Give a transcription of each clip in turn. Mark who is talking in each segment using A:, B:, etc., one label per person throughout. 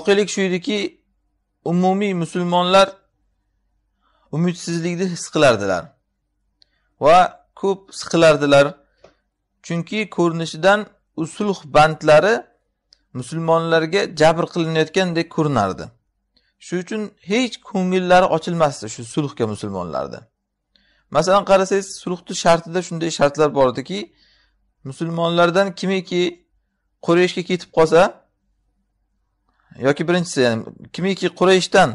A: voqelik shu ediki umumiy musulmonlar umidsizlikni his qilardilar va ko'p siqilardilar chunki ko'rinishidan usulh bandlari musulmonlarga jabr qilinayotgandek ko'rinardi shu uchun hech ko'ngillari ochilmasdi shu sulhga musulmonlarni masalan qarasangiz sulhni shartida shunday shartlar bor ediki musulmonlardan kimiki qurayshga ketib qolsa yoki birinchisi ya'ni kimiki qurayshdan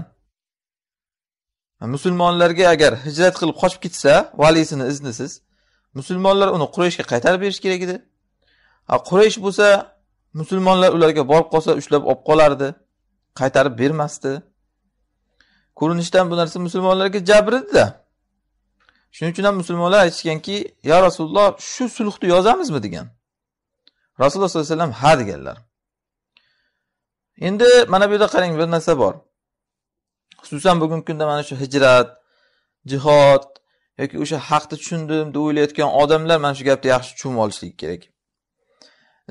A: musulmonlarga agar hijrat qilib qochib ketsa valisini iznisiz musulmonlar uni qurayshga qaytarib berish kerak edi quraysh bo'lsa musulmonlar ularga borib qolsa ushlab olib qolardi qaytarib bermasdi ko'rinishdan bu narsa musulmonlarga jabr edida shuning uchun ham musulmonlar aytishganki yo rasululloh shu sulhni yozamizmi degan rasululloh sollallohu alayhi vasallam ha deganlar endi mana bu yerda qarang bir narsa bor xususan bugungi kunda mana shu hijrat jihod yoki o'sha haqni tushundim deb o'ylayotgan odamlar mana shu gapni yaxshi tushunib olishligi kerak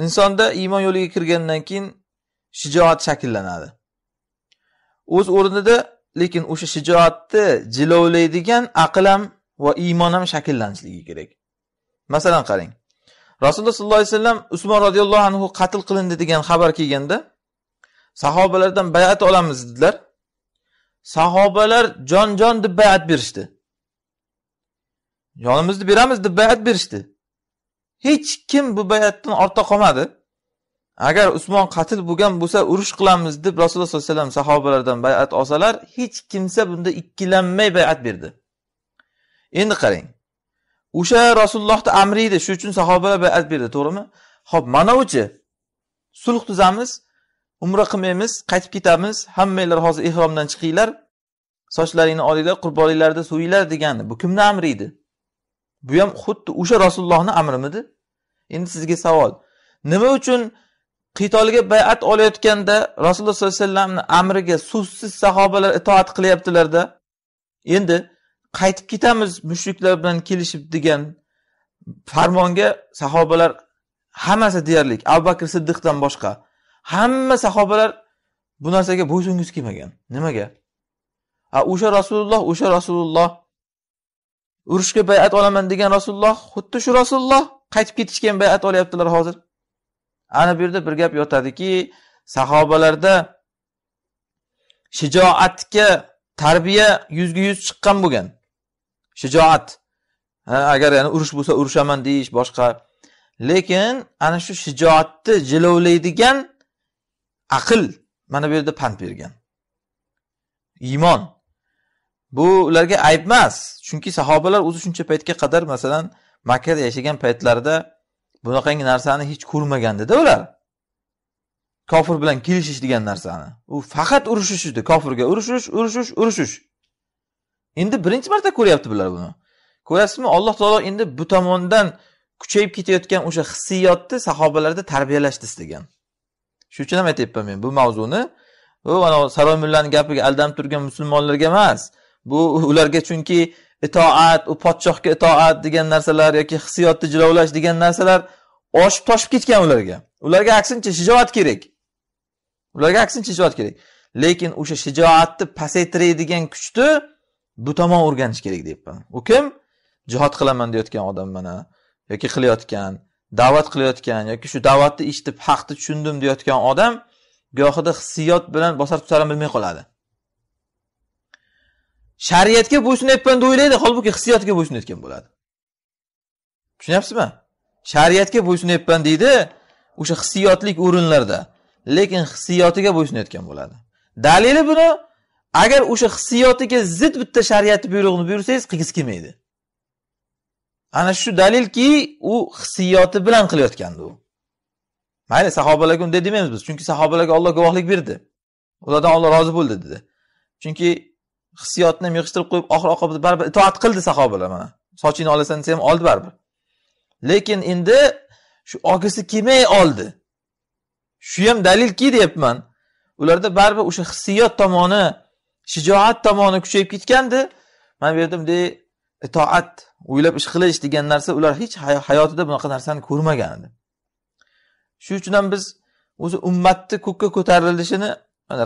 A: insonda iymon yo'liga kirgandan keyin shijoat shakllanadi o'z o'rnida lekin o'sha shijoatni jilovlaydigan aql ham va iymon ham shakllanishligi kerak masalan qarang rasululloh sollallohu alayhi vasallam usmon roziyallohu anhu qatl qilindi degan xabar kelganda sahobalardan bayat olamiz dedilar sahobalar jon jon deb bayat berishdi jonimizni beramiz deb bayat berishdi hech kim bu bayatdan ortda qolmadi agar usmon qatl bo'lgan bo'lsa urush qilamiz deb rasululloh sallallohu alayhi vasallam sahobalardan bayat olsalar hech kimsa bunda ikkilanmay bayat berdi endi qarang o'sha rasulullohni amri edi shuning uchun sahobalar bayat berdi to'g'rimi ho'p mana sulh tuzamiz umra qilmaymiz qaytib ketamiz hammanglar hozir ehromdan chiqinglar sochlaringni olinglar qurbonliklarni so'yinglar degani bu kimni amri edi bu ham xuddi o'sha rasulullohni amrimidi endi sizga savol nima uchun qitolga bayat olayotganda rasululloh sollallohu alayhi vasallamni amriga so'zsiz sahobalar itoat qilyaptilarda endi qaytib ketamiz mushriklar bilan kelishib degan farmonga sahobalar hammasi deyarli abu bakr siddiqdan boshqa hamma sahobalar bu narsaga bo'ysungisi kelmagan nimaga a o'sha rasululloh o'sha rasululloh urushga bayat olaman degan rasululloh xuddi shu rasululloh qaytib ketishga ham bayat olyaptilar hozir ana bu yerda bir gap yotadiki sahobalarda shijoatga tarbiya yuzga yuz chiqqan bo'lgan shijoat agar yana urush bo'lsa urushaman deyish boshqa lekin ana shu shijoatni jilovlaydigan aql mana bu yerda pand bergan iymon bu ularga ayb emas chunki sahobalar o'zi shuncha paytga qadar masalan makkada yashagan paytlarida bunaqangi narsani hech ko'rmagan edida ular kofir bilan kelishish degan narsani u faqat urushish edi kofirga urushish urushish urushish endi birinchi marta ko'ryapti bular buni ko'rasizmi alloh taolo endi bu tomondan kuchayib ketayotgan o'sha hissiyotni sahobalarda tarbiyalashni istagan shuning uchun ham aytyapman men bu mavzuni bu mana saroy mullani gapiga aldanib turgan musulmonlarga emas bu ularga chunki itoat u podshohga itoat degan narsalar yoki hissiyotni jilovlash degan narsalar oshib toshib ketgan ularga ularga aksincha shijoat kerak ularga aksincha shijoat kerak lekin o'sha shijoatni pasaytiradigan kuchni bu tomon o'rganish kerak deyapman u kim jihod qilaman deyotgan odam mana yoki qilayotgan da'vat qilayotgan yoki shu da'vatni eshitib haqni tushundim deyotgan odam gohida hissiyot bilan bosar tusarini bilmay qoladi shariatga bo'ysunayotgan deb o'ylaydi holbuki hissiyotga bo'ysunayotgan bo'ladi tushunyapsizmi shariatga bo'ysunayotgan deydi o'sha hissiyotlik o'rinlarda lekin hissiyotiga bo'ysunayotgan bo'ladi dalili buni agar o'sha hissiyotiga zid bitta shariatni buyrug'ini buyursangiz qilgisi kelmaydi ana shu dalilki u hissiyoti bilan qilayotgandi u mayli sahobalarga unday demaymiz biz chunki sahobalarga olloh guvohlik berdi ulardan olloh rozi bo'ldi dedi chunki hissiyotni ham yig'ishtirib qo'yib oxir oqibat baribir itoat qildi sahobalar mana sochingni olasan desa ham oldi baribir lekin endi shu ogisi kelmay oldi shu ham dalilki deyapman ularda baribir o'sha hissiyot tomoni shijoat tomoni kuchayib ketgandi mana bu yerda bunday itoat o'ylab ish qilish degan narsa ular hech hayotida bunaqa narsani ko'rmagan edi shuning uchun ham biz o'zi ummatni ko'kka ko'tarilishini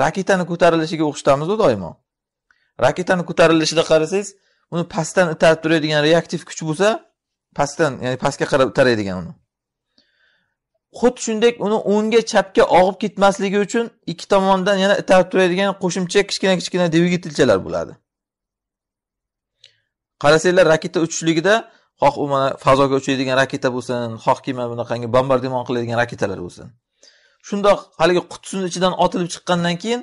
A: raketani ko'tarilishiga o'xshatamizu doimo raketani ko'tarilishida qarasangiz uni pastdan itarib turadigan reaktiv kuch bo'lsa pastdan ya'ni pastga qarab itaraydigan uni xuddi shunday uni o'ngga chapga og'ib ketmasligi uchun ikki tomondan yana itarib turadigan qo'shimcha kichkina kichkina dvigatelchalar bo'ladi qarasanglar raketa uchishligida xoh u mana fazoga uchadigan raketa bo'lsin xoh mana bunaqangi bombardimon qiladigan raketalar bo'lsin shundoq haligi qutisini ichidan otilib chiqqandan keyin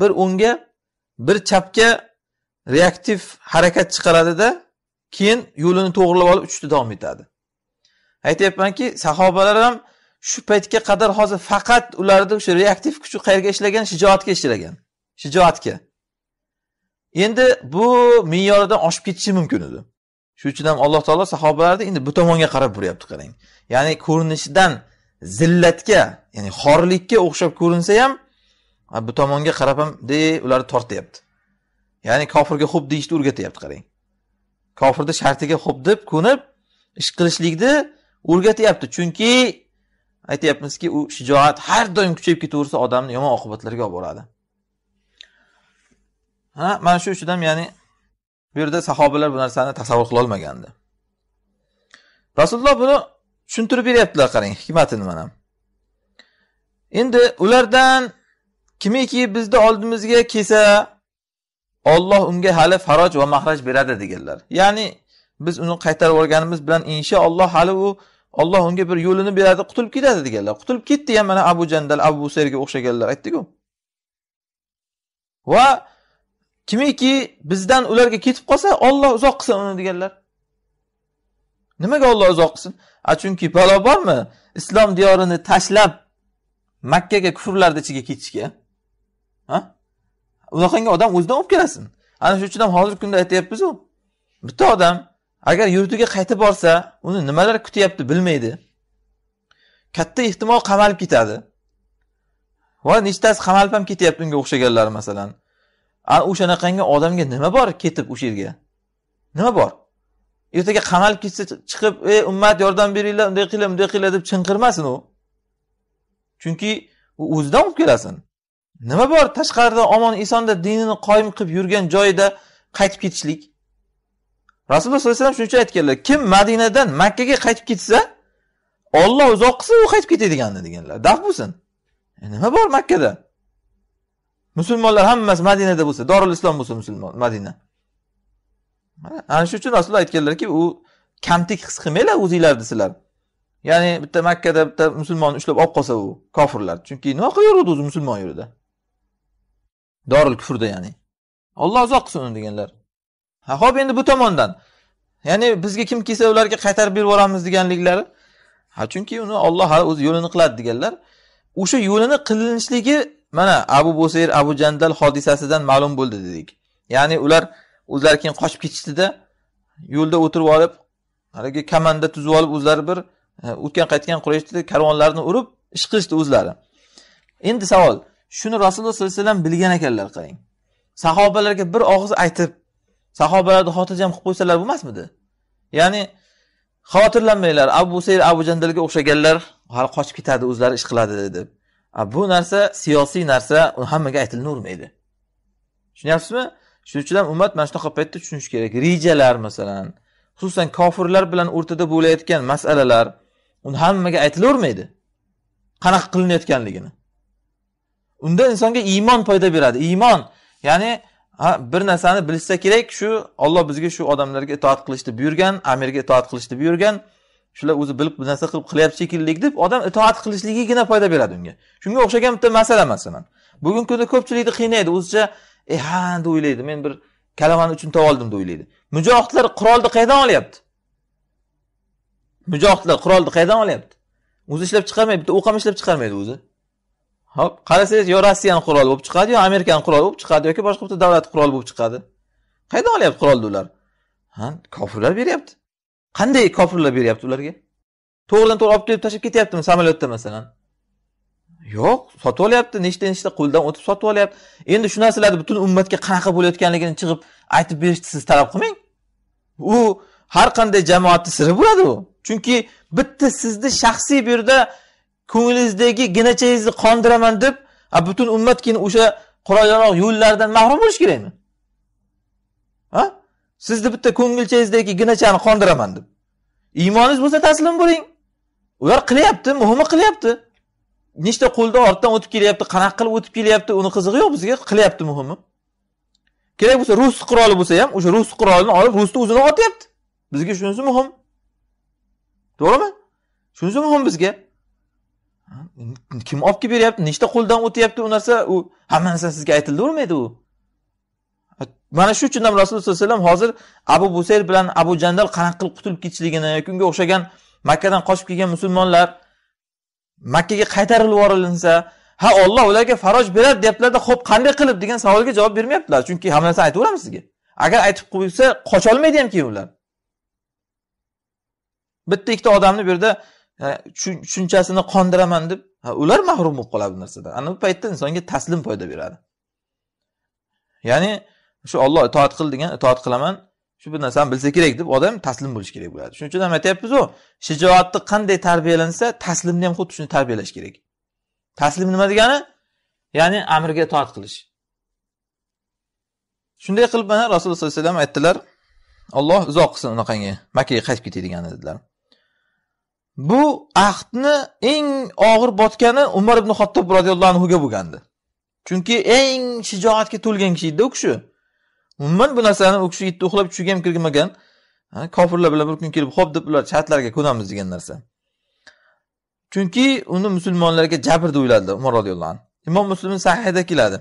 A: bir o'ngga bir chapga reaktiv harakat chiqaradida keyin yo'lini to'g'irlab olib uchishda davom etadi aytyapmanki sahobalar ham shu paytga qadar hozir faqat ularni o'sha reaktiv kuchi qayerga ishlagan shijoatga ishlagan shijoatga Endi bu me'yoridan oshib ketishi mumkin edi. Shuning uchun ham Alloh taolo sahobalarni endi bu tomonga qarab buryapti qarang. Ya'ni ko'rinishidan zillatga, ya'ni xorlikka o'xshab ko'rinsa ham bu tomonga qarab ham de ularni tortyapti. Ya'ni kofirga xo'p deyishni o'rgatyapti qarang. Kofirni shartiga xo'p deb ko'nib ish qilishlikni o'rgatyapti. Chunki aytyapmizki, u shijoat har doim kuchayib ketaversa odamni yomon oqibatlarga olib boradi. ha mana shu uchun ham ya'ni bu yerda sahobalar bu narsani tasavvur qila olmagandi rasululloh buni tushuntirib beryaptilar qarang hikmatini mana endi ulardan kimiki bizni oldimizga kelsa olloh unga hali faroj va mahraj beradi deganlar ya'ni biz uni qaytarib yuborganimiz bilan inshaalloh hali u olloh unga bir yo'lini beradi qutulib ketadi deganlar qutulib ketdi ham mana abu jandal abu serga o'xshaganlar aytdiku va kimiki bizdan ularga ketib qolsa Alloh uzoq qilsin uni deganlar nimaga Alloh uzoq qilsin a chunki balo bormi islom diyorini tashlab makkaga kufrlarni ichiga ketishga ha unaqangi odam o'zidan olib kelasin ana shuning uchun ham hozirgi kunda aytyapmizu bitta odam agar yurtiga qaytib borsa uni nimalar kutyapti bilmaydi katta ehtimol qamalib ketadi va nechtasi qamalib ham ketyapti unga o'xshaganlar masalan a o'shanaqangi odamga nima bor ketib o'sha yerga nima bor ertaga qamalib ketsa chiqib ey ummat yordam beringlar unday qilinglar bunday qilinglar deb chinqirmasin u chunki u o'zidan olib kelasin nima bor tashqarida omon esonda dinini qoyim qilib yurgan joyida qaytib ketishlik rasululloh sollallohu alayhi vasallam shuning uchun aytganlar kim madinadan makkaga qaytib ketsa olloh uzoq qilsin u qaytib ketadiganni deganlar daf bo'lsin e, nima bor makkada musulmonlar hammasi madinada bo'lsa dorul islom bo'lsa musulmon madina ana shuning uchun rasululloh aytganlarki u kamtik his qilmanglar o'zinglarni sizlar ya'ni bitta makkada bitta musulmonni ushlab olib qolsa u kofirlar chunki nima qilaveradi o'zi musulmon yo'lida dorul kufrda ya'ni olloh uzoq qilsin uni deganlar ha ho'p endi bu tomondan ya'ni bizga kim kelsa ularga qaytarib berib yuboramiz deganliklari ha chunki uni olloh hali o'zi yo'lini qiladi deganlar o'sha yo'lini qilinishligi mana abu busayr abu jandal hodisasidan ma'lum bo'ldi dedik ya'ni ular o'zlari keyin qochib ketishdida yo'lda o'tirib olib haligi komanda tuzib olib o'zlari bir e, o'tgan qaytgan qurayshni karvonlarini urib ish qilishdi o'zlari endi savol shuni rasululloh sallallohu alayhi vasallam bilgan ekanlar qarang sahobalarga bir og'iz aytib sahobalarni xotirjam qilib qo'ysalar bo'lmasmidi ya'ni xavotirlanmanglar abu busayr abu jandalga o'xshaganlar hali qochib ketadi o'zlari ish qiladi deb bu narsa siyosiy narsa hammaga aytilavermaydi tushunyapsizmi shuning uchun ham ummat mana shunaqa paytda tushunishi kerak rejalar masalan xususan kofirlar bilan o'rtada bo'layotgan masalalar uni hammaga aytilavermaydi qanaqa qilinayotganligini unda insonga iymon foyda beradi iymon ya'ni ha bir narsani bilishsa kerak shu Alloh bizga shu odamlarga itoat qilishni buyurgan amirga itoat qilishni buyurgan shular o'zi bilib bir narsa qilib qilyapti shekilli deb odam itoat qilishligigina foyda beradi unga shunga o'xshagan bitta masala masalan bugungi kunda ko'pchilikni qiynaydi o'zicha e ha deb o'ylaydi men bir kalavani uchun topib oldim deb o'ylaydi mujohidlar qurolni qayerdan olyapti mujohidlar qurolni qayerdan olyapti o'zi ishlab chiqarmaydi bitta o'q ham ishlab chiqarmaydi o'zi hop qarasangiz yo rossiyani quroli bo'lib chiqadi yo amerikani quroli bo'lib chiqadi yoki boshqa bitta davlat quroli bo'lib chiqadi qayerdan olyapti qurolni ular ha kofirlar beryapti qanday kofirlar beryapti ularga to'g'ridan to'g'ri olib kelib tashlab ketyaptimi samolyotda masalan yo'q sotib olyapti nechta nechta qo'ldan o'tib sotib olyapti endi shu narsalarni butun ummatga qanaqa bo'layotganligini chiqib aytib berishni siz talab qilmang u har qanday jamoatni siri bo'ladi u chunki bitta sizni shaxsiy bu yerda ko'nglingizdagi ginachangizni qondiraman deb butun ummat keyin o'sha qurol yarog' yo'llaridan mahrum bo'lishi kerakmi ha sizni bitta ko'ngilchangizdagi ginachani qondiraman deb iymoningiz bo'lsa taslim bo'ling ular qilyapti muhimi qilyapti nechta qo'lda ortdan o'tib kelyapti qanaqa qilib o'tib kelyapti uni qizig'i yo'q bizga qilyapti muhimi kerak bo'lsa rus quroli bo'lsa ham o'sha rus qurolini olib rusni o'zini otyapti bizga shunisi muhim to'g'rimi shunisi muhim bizga kim olib kelib beryapti nechta qo'ldan o'tyapti u narsa u hamma narsa sizga aytildi aytilavermaydi u mana shu uchun ham rasululloh sollallohu alayhi vasallam hozir abu busayr bilan abu jandal qanaqa qilib qutulib ketishligini yoki unga o'xshagan makkadan qochib kelgan musulmonlar makkaga qaytarilib yuborilinsa ha olloh ularga faroj beradi deyaptilarda ho'p qanday qilib degan savolga javob bermayaptilar chunki hamma narsani aytaveramiz sizga agar aytib qo'ysa qocholmaydi ham keyin ular bitta ikkita odamni bu yerda tushunchasini qondiraman deb ular mahrum bo'lib qoladi bu narsadan ana bu paytda insonga taslim foyda beradi ya'ni shu Alloh itoat qil degan itoat qilaman shu bir narsani bilsa kerak deb odam taslim bo'lishi kerak bo'ladi shuning uchun ham aytyapmizu shijoatni qanday tarbiyalansa taslimni ham xuddi shuni tarbiyalash kerak taslim nima degani ya'ni amrga itoat qilish shunday qilib mana rasululloh sollallohu alayhi vasallam aytdilar alloh uzoq qilsin unaqangi makkaga qaytib ketay degani dedilar bu ahdni eng og'ir botgani umar ibn xattob roziyallohu anhuga bo'lgandi chunki eng shijoatga to'lgan kishi edida u kishi Umuman bu narsani u kishi yetti uxlab tushiga ham kirmagan. Kofirlar bilan bir kun kelib, "Xo'p" deb ular chatlarga ko'namiz degan narsa. Chunki uni musulmonlarga jabr deb o'yladilar Umar roziyallohu anhu. Imom Muslim sahihida keladi.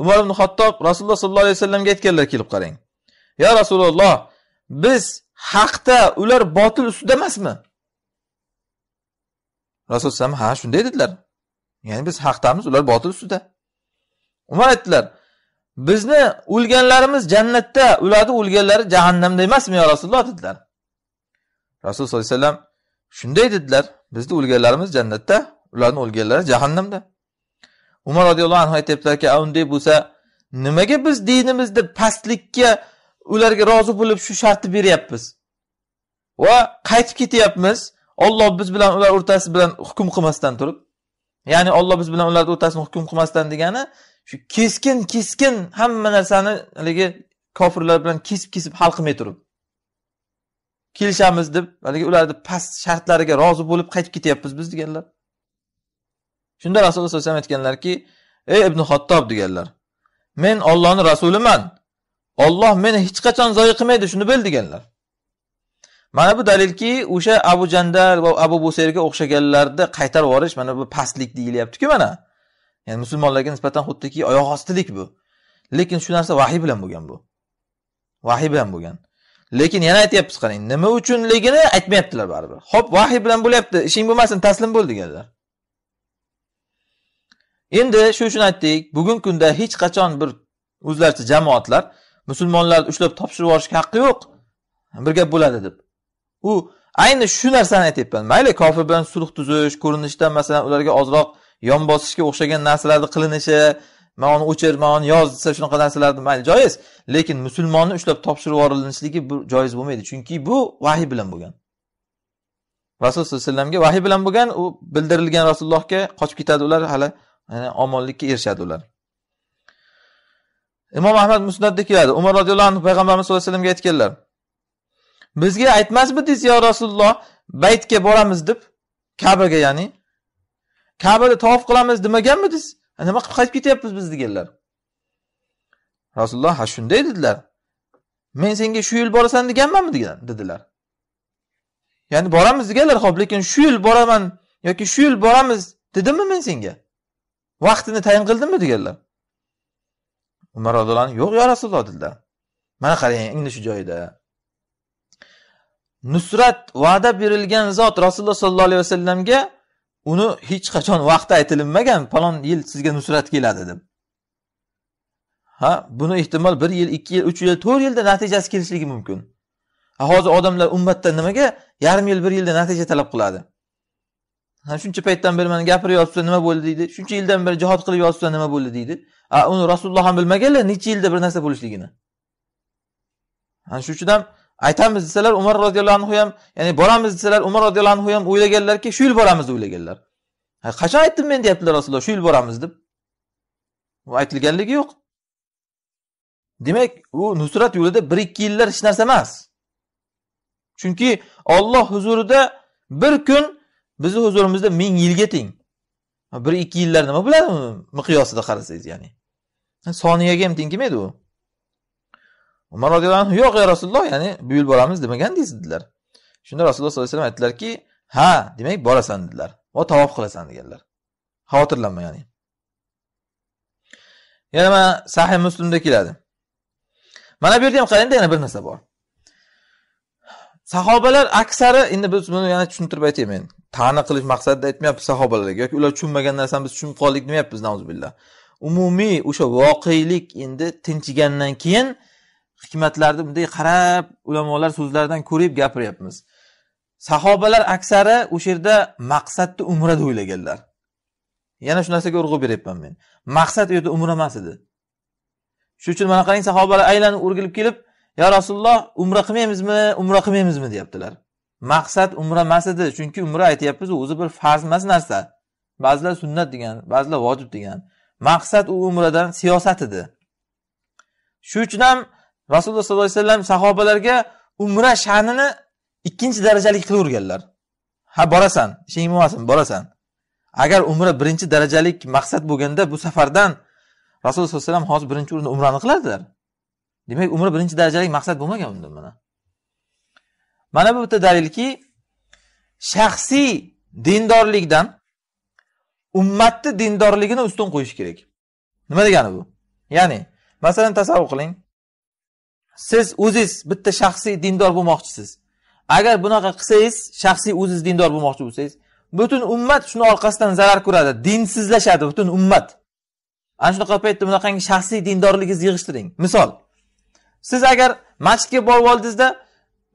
A: Umar ibn Xattob Rasululloh sollallohu alayhi vasallamga aytganlar kelib qarang. Ya Rasululloh, biz haqda ular botil ustida emasmi? Rasul ha shunday dedilar. Ya'ni biz haqdamiz, ular botil ustida. Umar aytdilar: bizni o'lganlarimiz jannatda ularni o'lganlari jahannamda emasmi yo rasululloh dedilar rasululloh sollallohu alayhi vasallam shunday dedilar bizni o'lganlarimiz jannatda ularni o'lganlari jahannamda umar roziyallohu anhu aytyaptilarki unday bo'lsa nimaga biz dinimizni pastlikka ularga rozi bo'lib shu shartni beryapmiz va qaytib ketyapmiz olloh biz bilan ular o'rtasi bilan hukm qilmasdan turib ya'ni olloh biz bilan ularni o'rtasini hukm qilmasdan degani shu keskin keskin hamma narsani haligi kofirlar bilan kesib kesib hal qilmay turib kelishamiz deb haligi ularni past shartlariga rozi bo'lib qaytib ketyapmiz biz deganlar shunda rasululloh alayhi vasallam aytganlarki ey ibn xattob deganlar men ollohni rasuliman olloh meni hech qachon zoyi qilmaydi shuni bil deganlar mana bu dalilki o'sha abu jandal va abu busayrga o'xshaganlarni qaytarib yuborish mana bu pastlik deyilyaptiku mana ya'ni musulmonlarga nisbatan xuddiki oyoq ostilik bu lekin shu narsa vahiy bilan bo'lgan bu vahiy bilan bo'lgan lekin yana aytyapmiz qarang nima uchunligini aytmayaptilar baribir ho'p vahiy bilan bo'lyapti ishing bo'lmasin taslim bo'l deganlar endi shu uchun aytdik bugungi kunda hech qachon bir o'zlaricha jamoatlar musulmonlarni ushlab topshirib yuborishga haqqi yo'q bir gap bo'ladi deb u ayni shu narsani aytyapman mayli kofir bilan sulh tuzish ko'rinishda masalan ularga ozroq yon bosishga o'xshagan narsalarni qilinishi man uni o'chir man uni yoz desa shunaqa narsalarni mayli joiz lekin musulmonni ushlab topshirib yuborilishligi bu joiz bo'lmaydi chunki bu vahiy bilan bo'lgan rasululloh sallallohu alayhi vasallamga vahiy bilan bo'lgan u bildirilgan rasulullohga qochib ketadi ular hali omonlikka erishadi ular imom ahmad musnatda keladi umar roziyallohu anhu payg'ambarimiz sallallohu alayhi vasallamga aytganlar bizga aytmasmidingiz yo rasululloh baytga boramiz deb kabaga ya'ni Kabada tavof qilamiz demaganmidiz? Nima qilib qaytib ketyapmiz biz deganlar. Rasululloh ha shunday dedilar. Men senga shu yil borasan deganmanmi degan dedilar. Ya'ni boramiz deganlar, ho'p lekin shu yil boraman yoki shu yil boramiz dedimmi men senga? Vaqtini tayin qildimmi deganlar. Umar roziyallohu anhu yo'q, yo Rasululloh dedilar. Mana qarang, endi shu joyida. Nusrat va'da berilgan zot Rasululloh sollallohu alayhi vasallamga uni hech qachon vaqti aytilinmagan falon yil sizga nusrat keladi deb ha buni ehtimol bir yil ikki yil uch yil to'rt yilda natijasi kelishligi mumkin hozir odamlar ummatda nimaga yarim yil bir yilda natija talab qiladi ha shuncha paytdan beri mana gapirib yotibsan nima bo'ldi deydi shuncha yildan beri jihod qilib yotibsan nima bo'ldi deydi a uni rasululloh ham bilmaganlar necha yilda bir narsa bo'lishligini ana shuning uchun ham aytamiz desalar umar roziyallohu anhu ham ya'ni boramiz desalar umar roziyallohu anhu ham o'ylaganlarki shu yil boramiz deb o'ylaganlar qachon aytdim men deyaptilar rasululloh shu yil boramiz deb u aytilganligi yo'q demak u nusrat yo'lida bir ikki yillar hech narsa emas chunki olloh huzurida bir kun bizni huzurimizda ming yilga teng bir ikki yillar nima bo'ladi miqyosida qarasangiz ya'ni soniyaga ham teng kelmaydi u umar roziyallohu anhu yo'q ey rasululloh ya'ni bu yil boramiz demagandingiz dedilar shunda rasululloh sollallohu alayhi vasallam aytdilarki ha demak borasan dedilar va tavof qilasan deganlar xavotirlanma ya'ni yana mana sahih muslimda keladi mana bu yerda ham qarangda yana bir narsa bor sahobalar aksari endi biz buni yana tushuntirib aytay men ta'na qilish maqsadida aytmayapmiz sahobalarga yoki ular tushunmagan narsani biz tushunib qoldik demayapmiz nauzubillah umumiy o'sha voqelik endi tinchigandan keyin hikmatlarni bunday qarab ulamolar so'zlaridan ko'rib gapiryapmiz sahobalar aksari o'sha yerda maqsadni umra deb o'ylaganlar yana shu narsaga urg'u beryapman men maqsad u yerda umra emas edi shuning uchun mana qarang sahobalar aylanib o'rgilib kelib yo rasululloh umra qilmaymizmi umra qilmaymizmi deyaptilar maqsad umra emas edi chunki umra aytyapmiz o'zi bir farz emas narsa ba'zilar sunnat degan ba'zilar vojib degan maqsad u umradan siyosat edi shuning uchun ham rasululloh sollallohu alayhi vasallam sahobalarga umra sha'nini ikkinchi darajalik qilaverganlar ha borasan ishing bo'lmasin borasan agar umra birinchi darajalik maqsad bo'lganda bu safardan rasululloh sallallohu alayhi vasallam hozir birinchi o'rinda umrani qiladilar demak umra birinchi darajalik maqsad bo'lmagan unda mana mana bu bitta dalilki shaxsiy dindorlikdan ummatni dindorligini ustun qo'yish kerak nima degani bu ya'ni masalan tasavvur qiling siz o'ziz bitta shaxsiy dindor bo'lmoqchisiz agar bunaqa qilsangiz shaxsiy o'ziz dindor bo'lmoqchi bo'lsangiz butun ummat shuni orqasidan zarar ko'radi dinsizlashadi butun ummat ana shunaqa paytda bunaqangi shaxsiy dindorligingizni yig'ishtiring misol siz agar masjidga borib oldingizda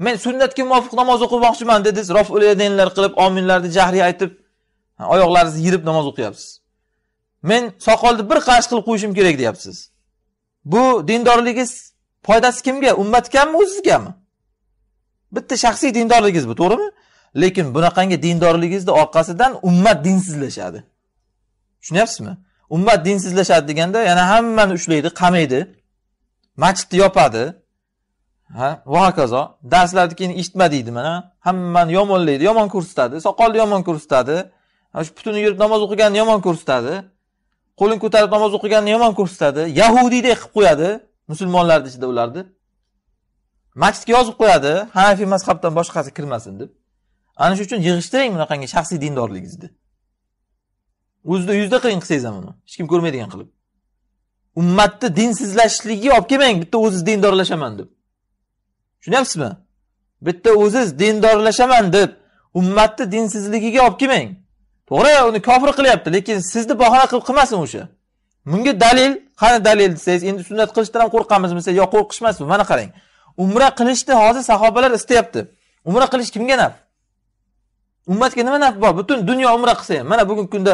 A: men sunnatga muvofiq namoz o'qimoqchiman dedingiz rof edenlar qilib ominlarni jahriy aytib oyoqlaringizni yirib namoz o'qiyapsiz men soqolni bir qarash qilib qo'yishim kerak deyapsiz bu dindorligingiz Foydasi kimga? Ummatgami, o'zizgami? Bitta shaxsiy dindorligingiz bu, to'g'rimi? Lekin bunaqangi dindorligingizni orqasidan ummat dinsizlashadi. Tushunyapsizmi? Ummat dinsizlashadi deganda yana hammani ushlaydi, qamaydi, masjidni yopadi. Ha, va hokazo. Darslarni keyin eshitma deydi mana, hammani yomonlaydi, yomon ko'rsatadi, soqolni yomon ko'rsatadi, shu butun yurib namoz o'qiganni yomon ko'rsatadi. qo'lini ko'tarib namoz o'qiganni yomon ko'rsatadi yahudiydek qilib qo'yadi musulmonlarni ichida ularni masjidga yozib qo'yadi hanafiy mazhabdan boshqasi kirmasin deb ana shuning uchun yig'ishtiring bunaqangi shaxsiy dindorligingizni o'zida yuzda qiling qilsangiz ham uni hech kim ko'rmaydigan qilib ummatni dinsizlashishligiga olib kelmang bitta o'ziz dindorlashaman deb tushunyapsizmi bitta o'ziz dindorlashaman deb ummatni dinsizligiga olib kelmang to'g'ri uni kofir qilyapti lekin sizni bahona qilib qilmasin o'sha bunga dalil qani dalil desangiz endi sunnat qilishdan ham qo'rqamizmi desa yo'q qo'rqishmasmi mana qarang umra qilishni hozir sahobalar istayapti umra qilish kimga naf ummatga nima naf bor butun dunyo umra qilsa ham mana bugungi kunda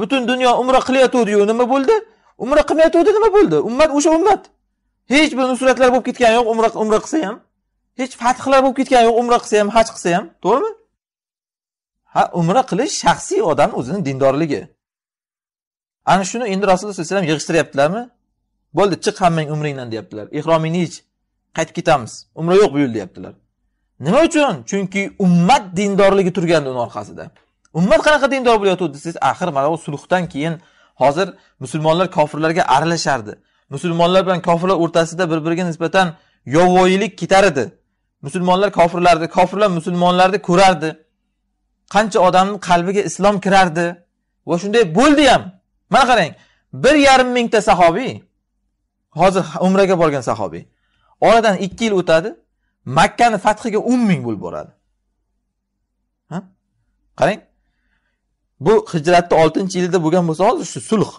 A: butun dunyo umra qilayotgandiyu nima bo'ldi umra qilmayotgandi nima bo'ldi ummat o'sha ummat hech bir nusratlar bo'lib ketgani yo'q umra umra qilsa ham hech fathlar bo'lib ketgani yo'q umra qilsa ham haj qilsa ham to'g'rimi ha umra qilish shaxsiy odam o'zini dindorligi ana shuni endi rasululloh sallallohu alayhi vasallam yig'ishtiryaptilarmi bo'ldi chiq hammang umringdan deyaptilar ehromingni yech qaytib ketamiz umra yo'q bu yil deyaptilar nima uchun chunki ummat dindorligi turgandi uni orqasida ummat qanaqa dindor bo'layotgandi desangiz axir mana bu sulhdan keyin hozir musulmonlar kofirlarga aralashardi musulmonlar bilan kofirlar o'rtasida bir biriga nisbatan yovvoyilik ketar edi musulmonlar kofirlarni kofirlar musulmonlarni ko'rardi qancha odamni qalbiga islom kirardi va shunday bo'ldi ham mana qarang bir yarim mingta sahobiy hozir umraga borgan sahobiy oradan ikki yil o'tadi makkani fathiga o'n ming bo'lib boradi qarang bu hijratni oltinchi yilida bo'lgan bo'lsa hozir shu sulh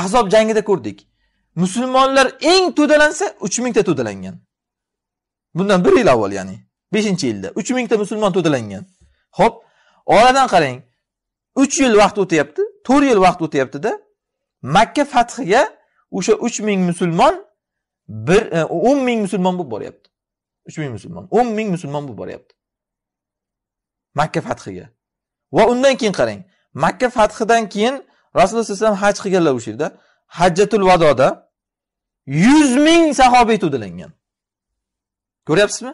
A: ahzob jangida ko'rdik musulmonlar eng to'dalansa uch mingta to'dalangan bundan bir yil avval ya'ni beshinchi yilda uch mingta musulmon to'dalangan ho'p oradan qarang uch yil vaqt o'tyapti to'rt yil vaqt o'tyaptida makka fathiga o'sha uch ming musulmon bir e, o'n ming musulmon bo'lib boryapti uch ming musulmon o'n ming musulmon bo'lib boryapti makka fathiga va undan keyin qarang makka fathidan keyin rasululloh alayhi vasallam haj qilganlar o'sha yerda hajjatul vadoda yuz ming sahobiy to'dalangan ko'ryapsizmi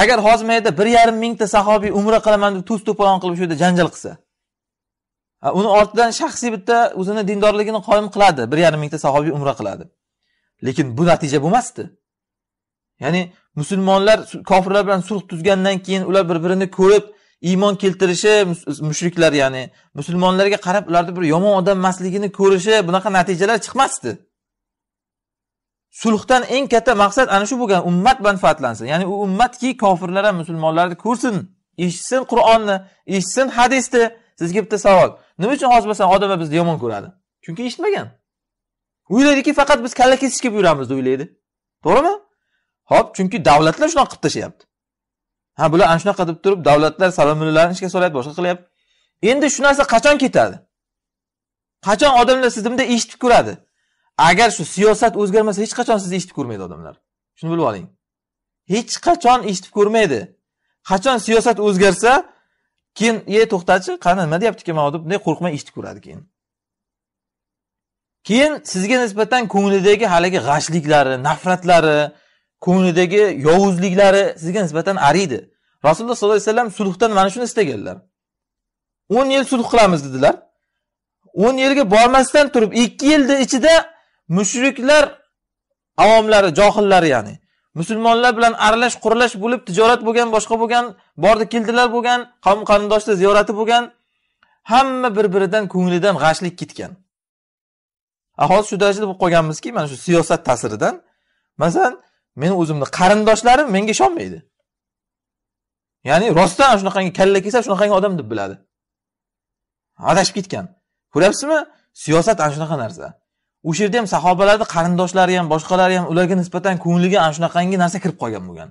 A: agar hozir mana yerda bir yarim mingta sahobiy umra qilaman deb to's to'polon qilib shu yerda janjal qilsa uni ortidan shaxsiy bitta o'zini dindorligini qoyim qiladi bir yarim mingta sahobiy umra qiladi lekin bu natija bo'lmasdi ya'ni musulmonlar kofirlar bilan sulh tuzgandan keyin ular bir birini ko'rib iymon keltirishi mushriklar ya'ni musulmonlarga qarab ularni bir yomon odam emasligini ko'rishi bunaqa natijalar chiqmasdi sulhdan eng katta maqsad ana shu bo'lgan ummat manfaatlansin ya'ni u ummatki kofirlar ham musulmonlarni ko'rsin eshitsin qur'onni eshitsin hadisni sizga bitta savol nima uchun hozir masalan odamlar bizni yomon ko'radi chunki eshitmagan o'ylaydiki faqat biz kalla kesish kelib yuramiz deb o'ylaydi to'g'rimi ho'p chunki davlatlar shunaqa qilib tashlayapti ha bular ana shunaqa deb turib davlatlar salamullalarni ishga solyapti boshqa qilyapti endi shu narsa qachon ketadi qachon odamlar sizni eshitib ko'radi agar shu siyosat o'zgarmasa hech qachon sizni eshitib ko'rmaydi odamlar shuni bilib oling hech qachon eshitib ko'rmaydi qachon siyosat o'zgarsa keyin ye to'xtachi qani nima deyapti ekan deb bunday qo'rqmay eshitib ko'radi keyin keyin sizga nisbatan ko'nglidagi haligi g'ashliklari nafratlari ko'nglidagi yovuzliklari sizga nisbatan ariydi rasululloh sollallohu alayhi vasallam sulhdan mana shuni istaganlar o'n yil sulh qilamiz dedilar o'n yilga bormasdan turib ikki yilni ichida mushriklar avomlari johillari ya'ni musulmonlar bilan aralash qurilash bo'lib tijorat bo'lgan boshqa bo'lgan bordi keldilar bo'lgan qavm qarindoshlar ziyorati bo'lgan hamma bir biridan ko'nglidan g'ashlik ketgan hozir shu darajada bo'lib qolganmizki mana shu siyosat ta'siridan masalan meni o'zimni qarindoshlarim menga ishonmaydi ya'ni rostdan shunaqangi kalla kelsa shunaqangi odam deb biladi adashib ketgan ko'ryapsizmi siyosat ana shunaqa narsa o'sha yerda ham sahobalarni qarindoshlari ham boshqalari ham ularga nisbatan ko'ngliga ana shunaqangi narsa kirib qolgan bo'lgan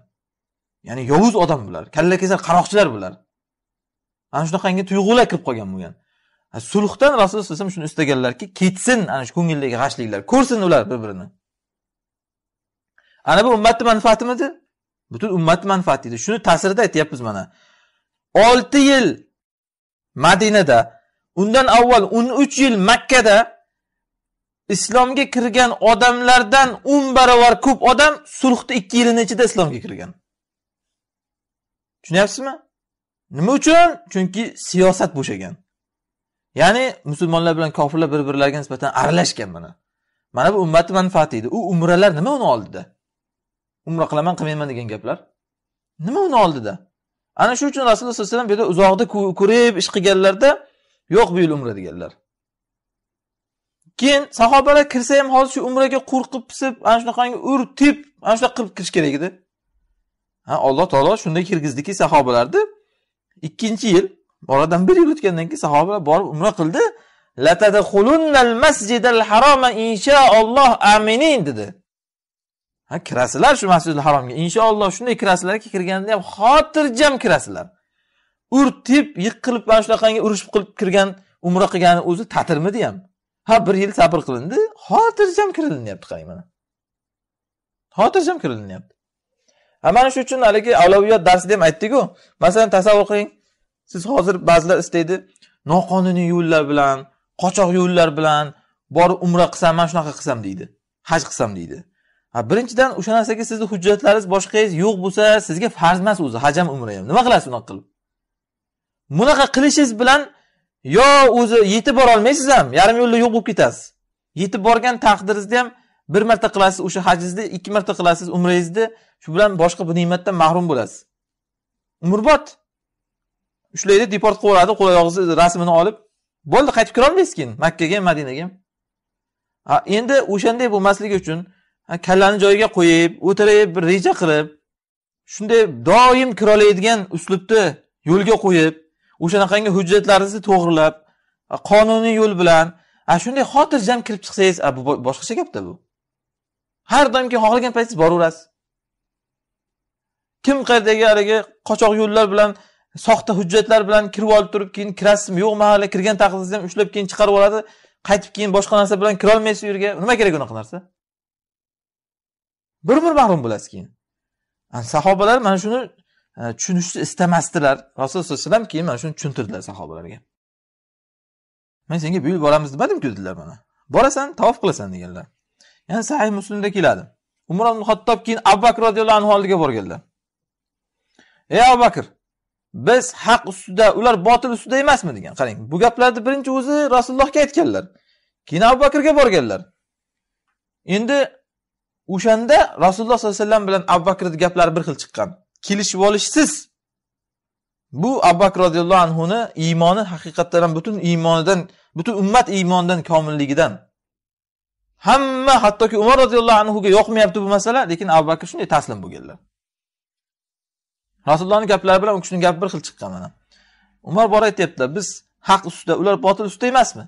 A: ya'ni yovuz odam bular kalla kesar qaroqchilar bular ana shunaqangi tuyg'ular kirib qolgan bo'lgan sulhdan rasululloh alayhi vasallam shuni istaganlarki ketsin ana shu ko'ngildagi g'ashliklar ko'rsin ular bir birini ana bu ummatni manfaatimidi butun ummatni manfaati edi shuni ta'sirida aytyapmiz mana olti yil madinada undan avval o'n uch yil makkada islomga kirgan odamlardan 10 barobar ko'p odam sulhda 2 yilini ichida islomga kirgan. Tushunyapsizmi? Nima uchun? Chunki siyosat bo'shagan. Ya'ni musulmonlar bilan kofirlar bir-birlariga nisbatan aralashgan mana. Mana bu ummatni manfaati edi. U umralar nima uni oldida? Umra qilaman, qilmayman degan gaplar. Nima uni oldida? Ana shu uchun Rasululloh sollallohu alayhi vasallam bu yerda uzoqda ko'rib ish qilganlarda yo'q bu yil umra deganlar. Keyin sahobalar kirsa ham hozir shu umraga qo'rqib pisib, ana shunaqangi ur tep, ana shunaqa qilib kirish kerak edi. Ha, Alloh taolo shunday kirgizdiki sahobalarni. Ikkinchi yil, oradan bir yil o'tgandan keyin sahobalar borib umra qildi. masjidal haroma inshaalloh aminin dedi. Ha, kirasizlar shu masjidul haromga. Inshaalloh shunday kirasizlarki, kirganda ham xotirjam kirasizlar. Ur tep, yiqilib mana shunaqangi urishib qilib kirgan umra qilgani o'zi ta'tirmidi ham? ha bir yil sabr qilindi xotirjam kirilinyapti qarang mana xotirjam kirilinyapti ha mana shu uchun haligi avloviyot darsida ham aytdikku masalan tasavvur qiling siz hozir ba'zilar istaydi noqonuniy yo'llar bilan qochoq yo'llar bilan borib umra qilsam mana shunaqa qilsam deydi haj qilsam deydi ha birinchidan o'sha narsaga sizni hujjatlaringiz boshqangiz yo'q bo'lsa sizga farz emas o'zi haj ham umra ham nima qilasiz unaqa qilib bunaqa qilishingiz bilan yo o'zi yetib borolmaysiz ham yarim yo'lda yo'q bo'lib ketasiz yetib borgan taqdiringizda ham bir marta qilasiz o'sha hajingizni ikki marta qilasiz umringizni shu bilan boshqa bu ne'matdan mahrum bo'lasiz umrbod ushlaydi deport qilib yuboradi qo'l oyog'ingizni rasmini olib bo'ldi qaytib kirolmaysiz keyin makkaga ham madinaga ham endi o'shanday bo'lmasligi uchun kallani joyiga qo'yib o'tirib bir reja qilib shunday doim kirolaydigan uslubni yo'lga qo'yib o'shanaqangi hujjatlaringizni to'g'rilab qonuniy yo'l bilan shunday xotirjam kirib chiqsangiz bu boshqacha gapda bu har doimki xohlagan paytingiz boraverasiz kim qayerdagi haligi qochoq yo'llar bilan soxta hujjatlar bilan kirib olib turib keyin kirasizmi yo'qmi hali kirgan taqdiringizni ham ushlab keyin chiqarib oladi qaytib keyin boshqa narsa bilan kirolmaysiz u yerga nima kerak unaqa narsa umr mahrum bo'lasiz keyin sahobalar mana shuni tushunishni istamasdilar rasululloh sallallohu alayhi vasallam keyin mana shuni tushuntirdilar sahobalarga men senga bu yil boramiz demadimku dedilar mana borasan tavof qilasan deganlar yana sahih muslimda keladi umar ibn hattob keyin abu bakr roziyallohu anhu oldiga borganlar ey abu bakr biz haq ustida ular botil ustida emasmi degan qarang bu gaplarni birinchi o'zi rasulullohga aytganlar keyin abu bakrga borganlar endi o'shanda rasululloh sollallohu alayhi vasallam bilan abu bakrni gaplari bir xil chiqqan kelishib olishsiz bu abu bakr roziyallohu anhuni iymoni haqiqatdan ham butun iymonidan butun ummat iymonidan komilligidan hamma hattoki umar roziyallohu anhuga yoqmayapti bu masala lekin abu bakr shunday taslim bo'lganlar rasulullohni gaplari bilan u kishini gapi bir xil chiqqan mana umar bor aytyaptilar biz haq ustida ular botil ustida emasmi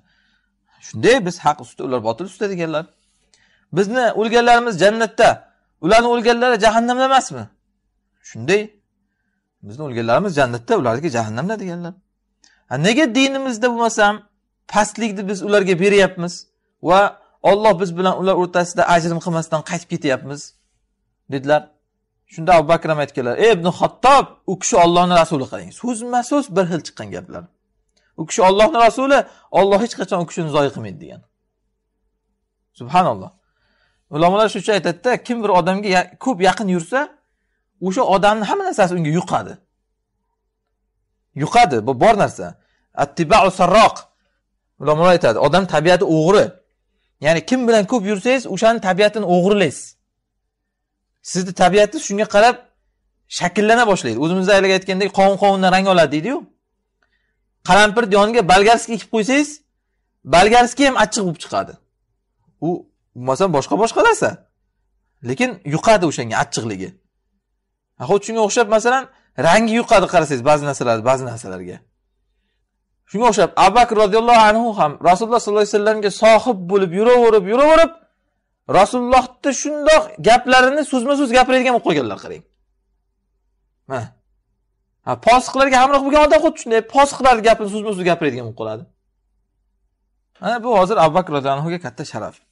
A: shunday biz haq ustida ular botil ustida deganlar bizni o'lganlarimiz jannatda ularni o'lganlari jahannamda emasmi shunday bizni o'lganlarimiz jannatda ularniki jahannamda deganlar nega dinimizda bo'lmasam pastlikni biz ularga beryapmiz va olloh biz bilan ular o'rtasida ajrim qilmasdan qaytib ketyapmiz dedilar shunda abu bakr ham aytganlar ey ibn xattob u kishi ollohni rasuli qarang so'zma so'z bir xil chiqqan gaplar u kishi ollohni rasuli olloh hech qachon u kishini zoyi qilmaydi degan subhanalloh ulamolar shuning uchun aytadida kim bir odamga ya, ko'p yaqin yursa o'sha odamni hamma narsasi unga yuqadi yuqadi bu bor narsa attibau sarroq ulamolar aytadi odam tabiati o'g'ri ya'ni kim bilan ko'p yursangiz o'shani tabiatini o'g'irlaysiz sizni tabiatingiz shunga qarab shakllana boshlaydi o'zimizda haligi aytgandek qovun qovundan rang oladi deydiyu qalampirni yoniga bolgarskiy ekib qo'ysangiz bolgarskiy ham achchiq bo'lib chiqadi u bo'lmasam boshqa boshqa narsa lekin yuqadi o'shanga achchiqligi xuddi shunga o'xshab masalan rangi yuqadi qarasangiz ba'zi narsalarni ba'zi narsalarga shunga o'xshab abak roziyallohu anhu ham rasululloh sollallohu alayhi vasallamga sohib bo'lib yuraverib yuraverib rasulullohni shundoq gaplarini so'zma so'z gapiradigan bo'lib qolganlar qarang ha posiqlarga hamroh bo'lgan odam xuddi shunday posiqlarni gapini so'zma so'z gapiradigan bo'lib qoladi mana bu hozir abu bakr roziyallohu anhuga katta sharaf